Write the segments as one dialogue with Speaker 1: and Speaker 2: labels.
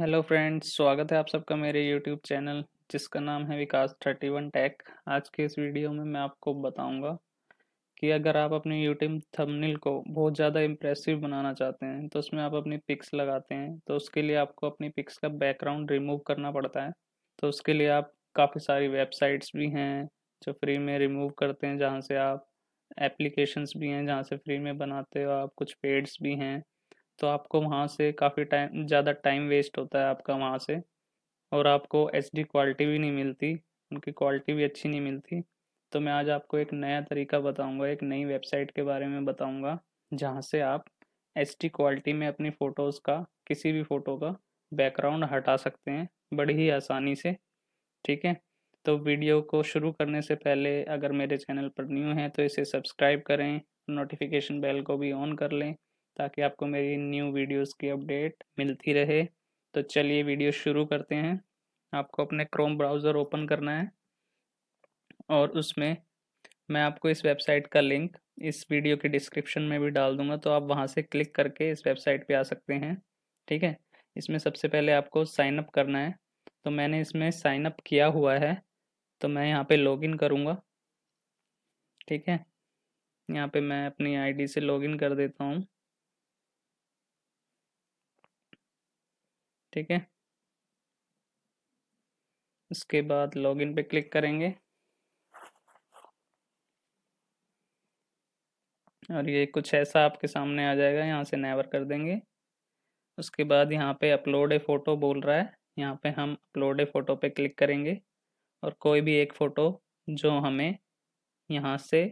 Speaker 1: hello friends स्वागत है आप सबका मेरे यूट्यूब चैनल जिसका नाम है विकास थर्टी वन टैक आज के इस वीडियो में मैं आपको बताऊंगा कि अगर आप अपने यूट्यूब थंबनेल को बहुत ज़्यादा इम्प्रेसिव बनाना चाहते हैं तो उसमें आप अपनी पिक्स लगाते हैं तो उसके लिए आपको अपनी पिक्स का बैकग्राउंड रिमूव करना पड़ता है तो उसके लिए आप काफ़ी सारी वेबसाइट्स भी हैं जो फ्री में रिमूव करते हैं जहाँ से आप एप्लीकेशंस भी हैं जहाँ से फ्री में बनाते हो आप कुछ पेड्स भी हैं तो आपको वहाँ से काफ़ी टाइम ज़्यादा टाइम वेस्ट होता है आपका वहाँ से और आपको एच क्वालिटी भी नहीं मिलती उनकी क्वालिटी भी अच्छी नहीं मिलती तो मैं आज आपको एक नया तरीका बताऊंगा एक नई वेबसाइट के बारे में बताऊंगा जहाँ से आप एच क्वालिटी में अपनी फ़ोटोज़ का किसी भी फ़ोटो का बैकग्राउंड हटा सकते हैं बड़ी ही आसानी से ठीक है तो वीडियो को शुरू करने से पहले अगर मेरे चैनल पर न्यू हैं तो इसे सब्सक्राइब करें नोटिफिकेशन बेल को भी ऑन कर लें ताकि आपको मेरी न्यू वीडियोस की अपडेट मिलती रहे तो चलिए वीडियो शुरू करते हैं आपको अपने क्रोम ब्राउज़र ओपन करना है और उसमें मैं आपको इस वेबसाइट का लिंक इस वीडियो के डिस्क्रिप्शन में भी डाल दूंगा तो आप वहां से क्लिक करके इस वेबसाइट पे आ सकते हैं ठीक है इसमें सबसे पहले आपको साइनअप करना है तो मैंने इसमें साइनअप किया हुआ है तो मैं यहाँ पे लॉगिन करूँगा ठीक है यहाँ पे मैं अपनी आईडी से लॉगिन कर देता हूँ ठीक है उसके बाद लॉगिन पे क्लिक करेंगे और ये कुछ ऐसा आपके सामने आ जाएगा यहाँ से नेवर कर देंगे उसके बाद यहाँ पे अपलोड ए फ़ोटो बोल रहा है यहाँ पे हम अपलोड ए फ़ोटो पे क्लिक करेंगे और कोई भी एक फ़ोटो जो हमें यहाँ से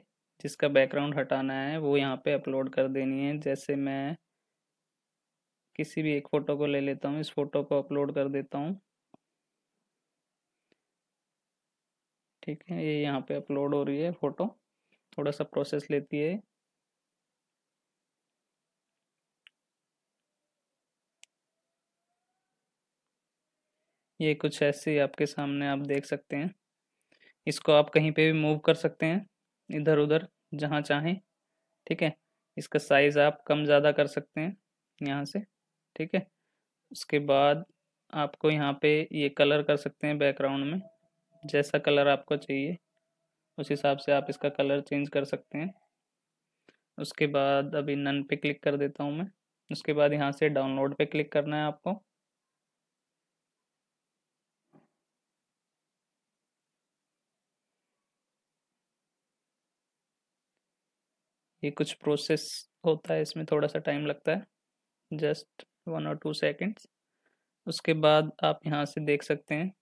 Speaker 1: जिसका बैकग्राउंड हटाना है वो यहाँ पे अपलोड कर देनी है जैसे मैं किसी भी एक फ़ोटो को ले लेता हूँ इस फ़ोटो को अपलोड कर देता हूँ ठीक है ये यहाँ पे अपलोड हो रही है फ़ोटो थोड़ा सा प्रोसेस लेती है ये कुछ ऐसे आपके सामने आप देख सकते हैं इसको आप कहीं पे भी मूव कर सकते हैं इधर उधर जहाँ चाहें ठीक है इसका साइज़ आप कम ज़्यादा कर सकते हैं यहाँ से ठीक है उसके बाद आपको यहाँ पे ये कलर कर सकते हैं बैकग्राउंड में जैसा कलर आपको चाहिए उस हिसाब से आप इसका कलर चेंज कर सकते हैं उसके बाद अभी नन पे क्लिक कर देता हूँ मैं उसके बाद यहाँ से डाउनलोड पे क्लिक करना है आपको ये कुछ प्रोसेस होता है इसमें थोड़ा सा टाइम लगता है जस्ट वन और टू सेकेंड्स उसके बाद आप यहाँ से देख सकते हैं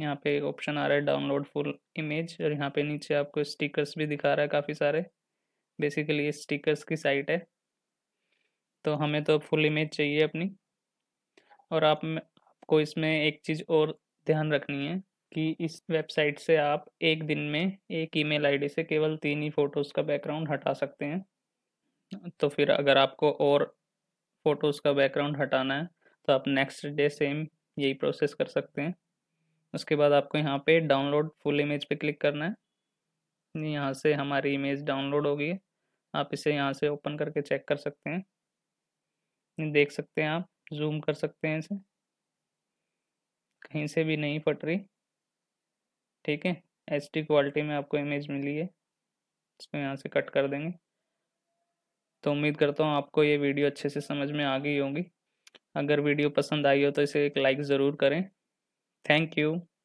Speaker 1: यहाँ पे ऑप्शन आ रहा है डाउनलोड फुल इमेज और यहाँ पे नीचे आपको स्टिकर्स भी दिखा रहा है काफ़ी सारे बेसिकली स्टिकर्स की साइट है तो हमें तो फुल इमेज चाहिए अपनी और आप आपको इसमें एक चीज़ और ध्यान रखनी है कि इस वेबसाइट से आप एक दिन में एक ईमेल आईडी से केवल तीन ही फ़ोटोज़ का बैकग्राउंड हटा सकते हैं तो फिर अगर आपको और फ़ोटोज़ का बैकग्राउंड हटाना है तो आप नेक्स्ट डे सेम यही प्रोसेस कर सकते हैं उसके बाद आपको यहाँ पे डाउनलोड फुल इमेज पे क्लिक करना है यहाँ से हमारी इमेज डाउनलोड होगी आप इसे यहाँ से ओपन करके चेक कर सकते हैं देख सकते हैं आप जूम कर सकते हैं इसे कहीं से भी नहीं फट रही ठीक है एच क्वालिटी में आपको इमेज मिली है इसको यहाँ से कट कर देंगे तो उम्मीद करता हूँ आपको ये वीडियो अच्छे से समझ में आ गई होगी अगर वीडियो पसंद आई हो तो इसे एक लाइक ज़रूर करें थैंक यू